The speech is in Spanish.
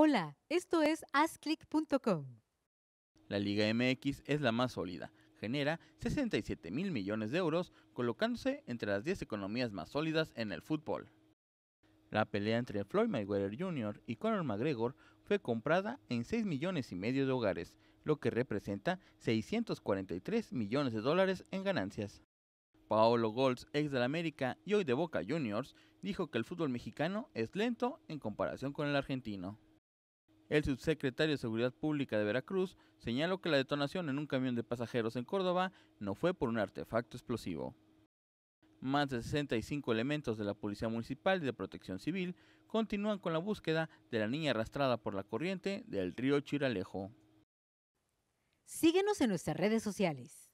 Hola, esto es asclick.com. La Liga MX es la más sólida. Genera 67 mil millones de euros, colocándose entre las 10 economías más sólidas en el fútbol. La pelea entre Floyd Mayweather Jr. y Conor McGregor fue comprada en 6 millones y medio de hogares, lo que representa 643 millones de dólares en ganancias. Paolo Golds, ex del América y hoy de Boca Juniors, dijo que el fútbol mexicano es lento en comparación con el argentino. El subsecretario de Seguridad Pública de Veracruz señaló que la detonación en un camión de pasajeros en Córdoba no fue por un artefacto explosivo. Más de 65 elementos de la Policía Municipal y de Protección Civil continúan con la búsqueda de la niña arrastrada por la corriente del río Chiralejo. Síguenos en nuestras redes sociales.